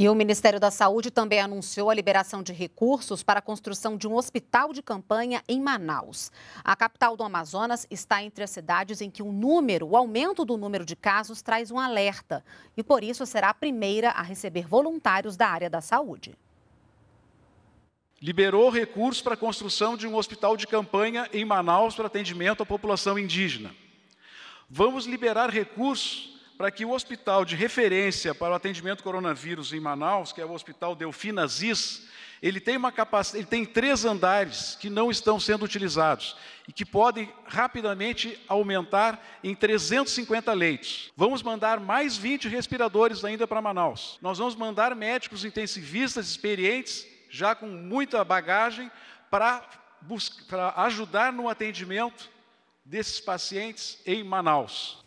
E o Ministério da Saúde também anunciou a liberação de recursos para a construção de um hospital de campanha em Manaus. A capital do Amazonas está entre as cidades em que o número, o aumento do número de casos traz um alerta e por isso será a primeira a receber voluntários da área da saúde. Liberou recursos para a construção de um hospital de campanha em Manaus para atendimento à população indígena. Vamos liberar recursos para que o hospital de referência para o atendimento coronavírus em Manaus, que é o Hospital Delfina Aziz, ele tem uma capacidade, ele tem três andares que não estão sendo utilizados e que podem rapidamente aumentar em 350 leitos. Vamos mandar mais 20 respiradores ainda para Manaus. Nós vamos mandar médicos intensivistas experientes, já com muita bagagem, para ajudar no atendimento desses pacientes em Manaus.